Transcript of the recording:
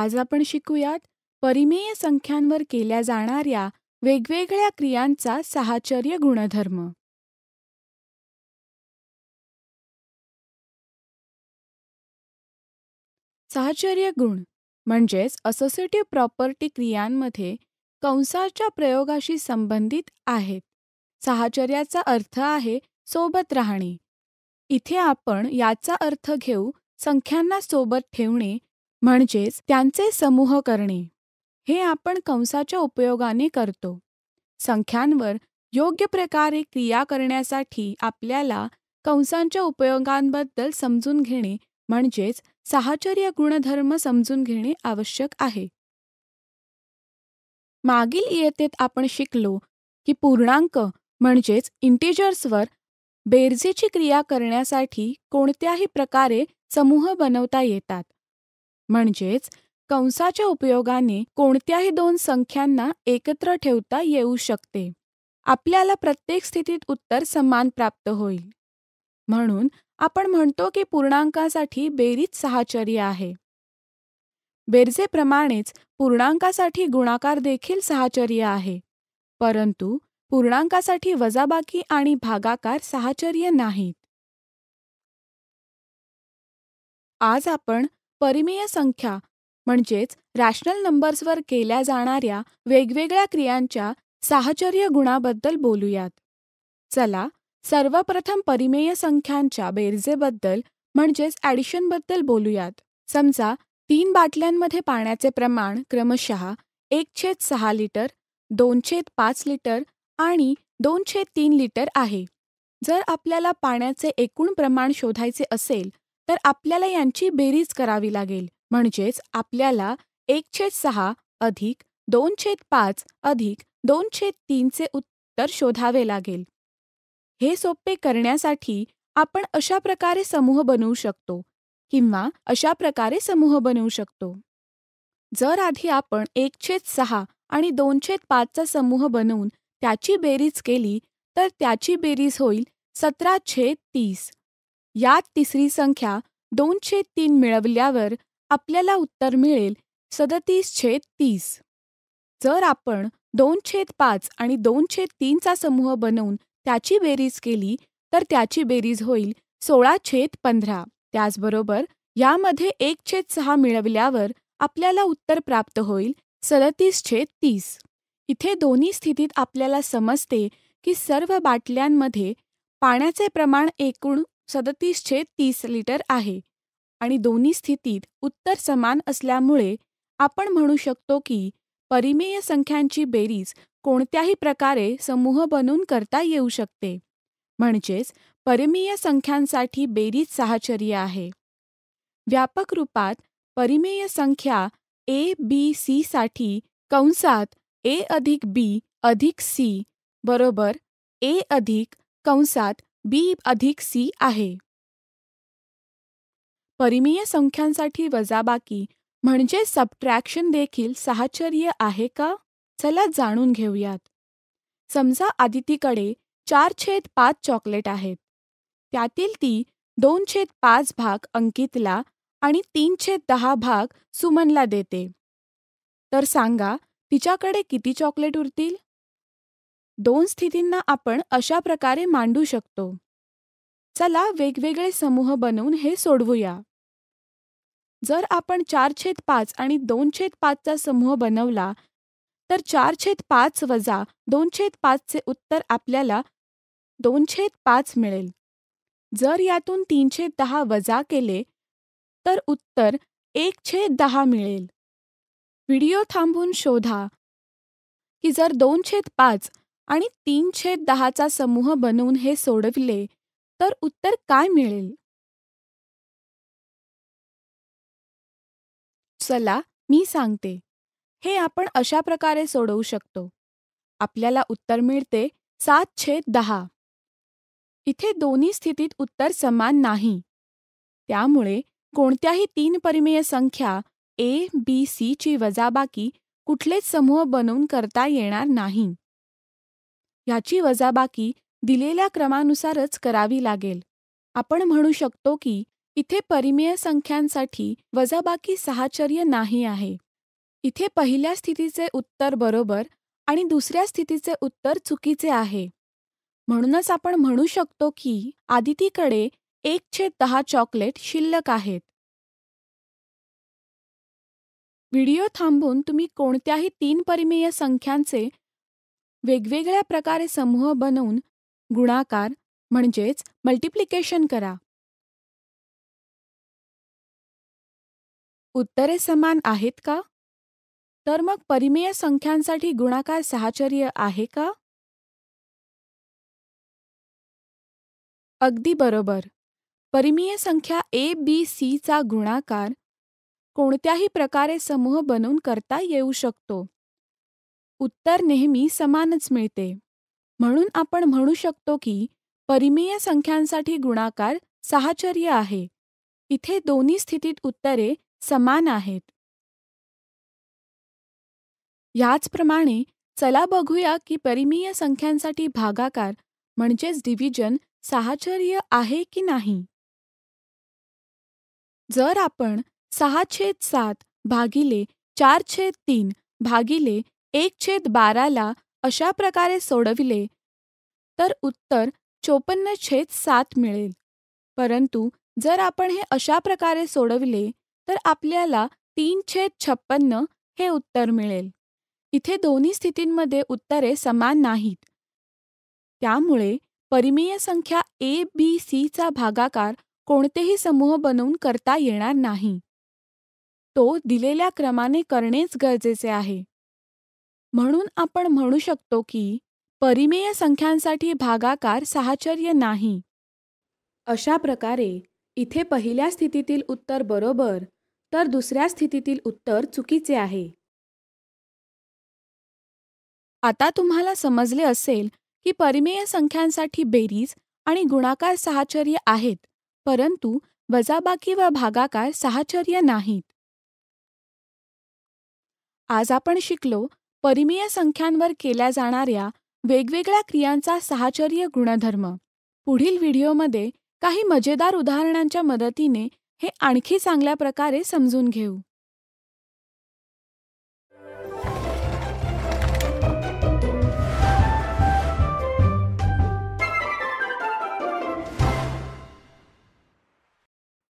आज आपण शिकूयात परिमेय संख्यांवर केल्या जाणाऱ्या वेगवेगळ्या क्रियांचा साहचर्य गुणधर्म साहचर्य गुण म्हणजेच असोसिएटिव्ह प्रॉपर्टी क्रियांमध्ये कंसाच्या प्रयोगाशी संबंधित आहेत साहचर्याचा अर्थ आहे सोबत राहणे इथे आपण याचा अर्थ घेऊ संख्यांना सोबत ठेवणे म्हणजेच त्यांचे समूह करणे हे आपण कंसाच्या उपयोगाने करतो संख्यांवर योग्य प्रकारे क्रिया करण्यासाठी आपल्याला कंसांच्या उपयोगांबद्दल समजून घेणे म्हणजेच साहचर्य गुणधर्म समजून घेणे आवश्यक आहे मागील इयत्तेत आपण शिकलो की पूर्णांक म्हणजेच इंटिजर्सवर बेरजेची क्रिया करण्यासाठी कोणत्याही प्रकारे समूह बनवता येतात म्हणजेच कंसाच्या उपयोगाने कोणत्याही दोन संख्यांना एकत्र ठेवता येऊ शकते आपल्याला प्रत्येक स्थितीत उत्तर समान प्राप्त होईल म्हणून आपण म्हणतो की पूर्णांकासाठी बेरीज सहाचर्य आहे बेरजेप्रमाणेच पूर्णांकासाठी गुणाकार देखील सहाचर्य आहे परंतु पूर्णांकासाठी वजाबाकी आणि भागाकार सहाचर्य नाहीत आज आपण परिमेय संख्या म्हणजेच रॅशनल नंबर्सवर केल्या जाणाऱ्या वेगवेगळ्या क्रियांच्या साहचर्य गुणाबद्दल बोलूयात चला सर्वप्रथम परिमेय संख्यांच्या बेरजेबद्दल म्हणजेच ॲडिशनबद्दल बोलूयात समजा तीन बाटल्यांमध्ये पाण्याचे प्रमाण क्रमशः एक छेद सहा लिटर दोन छेद पाच लिटर आणि दोन छेद तीन लिटर आहे जर आपल्याला पाण्याचे एकूण प्रमाण शोधायचे असेल तर आपल्याला यांची बेरीज करावी लागेल म्हणजेच आपल्याला एक छेद सहा अधिक दोन छेद पाच अधिक दोन छेद तीनचे उत्तर शोधावे लागेल हे सोपे करण्यासाठी आपण अशा प्रकारे समूह बनवू शकतो किंवा अशा प्रकारे समूह बनवू शकतो जर आधी आपण एक छेद सहा आणि दोन छेद पाचचा समूह बनवून त्याची बेरीज केली तर त्याची बेरीज होईल सतरा छेद तीस यात तिसरी संख्या दोन छेद तीन मिळवल्यावर आपल्याला उत्तर मिळेल सदतीस छेद तीस जर आपण दोन छेद पाच आणि दोन छेद तीनचा समूह बनवून त्याची बेरीज केली तर त्याची बेरीज होईल सोळा छेद पंधरा त्याचबरोबर यामध्ये एक छेद सहा मिळवल्यावर आपल्याला उत्तर प्राप्त होईल सदतीस छेद तीस इथे दोन्ही स्थितीत आपल्याला समजते की सर्व बाटल्यांमध्ये पाण्याचे प्रमाण एकूण सदतीसचे तीस लिटर आहे आणि दोन्ही स्थितीत उत्तर समान असल्यामुळे आपण म्हणू शकतो की परिमेय संख्यांची बेरीज कोणत्याही प्रकारे समूह बनून करता येऊ शकते म्हणजेच परिमेय संख्यांसाठी बेरीज साहचर्य आहे व्यापक रूपात परिमेय संख्या ए बी साठी कंसात ए अधिक बी अधिक सी बरोबर ए अधिक कंसात बी अधिक सी आहे परिमीय संख्यांसाठी वजाबाकी म्हणजे सबट्रॅक्शन देखील साहचर्य आहे का चला जाणून घेऊयात समजा आदितीकडे चार छेद पाच चॉकलेट आहेत त्यातील ती दोन छेद पाच भाग अंकितला आणि तीन छेद दहा भाग सुमनला देते तर सांगा तिच्याकडे किती चॉकलेट उरतील दोन स्थितींना आपण अशा प्रकारे मांडू शकतो चला वेगवेगळे समूह बनवून हे सोडवूया जर आपण चार छेद पाच आणि दोन छेद पाचचा समूह बनवला तर चार छेद पाच वजा दोन छेद पाचचे उत्तर आपल्याला दोन छेद पाच मिळेल जर यातून तीनशे दहा वजा केले तर उत्तर एक छेद दहा मिळेल व्हिडिओ थांबून शोधा की जर दोन छेद पाच आणि तीन छेद दहाचा समूह बनवून हे सोडविले तर उत्तर काय मिळेल चला मी सांगते हे आपण अशा प्रकारे सोडवू शकतो आपल्याला उत्तर मिळते सात छेद दहा इथे दोन्ही स्थितीत उत्तर समान नाही त्यामुळे कोणत्याही तीन परिमेय संख्या ए बी सी ची वजाबाकी कुठलेच समूह बनवून करता येणार नाही ह्याची वजाबाकी दिलेल्या क्रमानुसारच करावी लागेल आपण म्हणू शकतो की इथे परिमेय संख्यांसाठी वजाबाकी साहचर्य नाही आहे इथे पहिल्या स्थितीचे उत्तर बरोबर आणि दुसऱ्या स्थितीचे उत्तर चुकीचे आहे म्हणूनच आपण म्हणू शकतो की आदितीकडे एक छे दहा चॉकलेट शिल्लक आहेत व्हिडिओ थांबून तुम्ही कोणत्याही तीन परिमेय संख्यांचे वेगवेगळ्या प्रकारे समूह बनवून गुणाकार म्हणजेच मल्टिप्लिकेशन करा उत्तरे समान आहेत का तर मग परिमेय संख्यांसाठी गुणाकार साहचर्य आहे का अगदी बरोबर परिमेय संख्या ए बी सीचा गुणाकार कोणत्याही प्रकारे समूह बनवून करता येऊ शकतो उत्तर नेहमी समानच मिळते म्हणून आपण म्हणू शकतो की परिमेय संख्यांसाठी गुणाकार साहचर्य आहे इथे दोन्ही स्थितीत उत्तरे समान आहेत याचप्रमाणे चला बघूया की परिमेय संख्यांसाठी भागाकार म्हणजेच डिव्हिजन साहचर्य आहे की नाही जर आपण सहा छेद सात भागिले चार छेद तीन भागिले एक छेद बाराला अशा प्रकारे सोडविले तर उत्तर चोपन्न छेद सात मिळेल परंतु जर आपण हे अशा प्रकारे सोडविले तर आपल्याला तीन छेद छप्पन्न हे उत्तर मिळेल इथे दोन्ही स्थितींमध्ये उत्तरे समान नाहीत त्यामुळे परिमेय संख्या ए बी सीचा भागाकार कोणतेही समूह बनवून करता येणार नाही तो दिलेल्या क्रमाने करणेच गरजेचे आहे म्हणून आपण म्हणू शकतो की परिमेय संख्यांसाठी भागाकार साहचर्य नाही अशा प्रकारे इथे पहिल्या स्थितीतील उत्तर बरोबर तर दुसऱ्या स्थितीतील उत्तर चुकीचे आहे आता तुम्हाला समजले असेल की परिमेय संख्यांसाठी बेरीज आणि गुणाकार साहचर्य आहेत परंतु वजाबाकी व भागाकार साहचर्य नाहीत आज आपण शिकलो परिमेय संख्यांवर केल्या जाणाऱ्या वेगवेगळ्या क्रियांचा साहचर्य गुणधर्म पुढील व्हिडिओमध्ये काही मजेदार उदाहरणांच्या मदतीने हे आणखी चांगल्या प्रकारे समजून घेऊ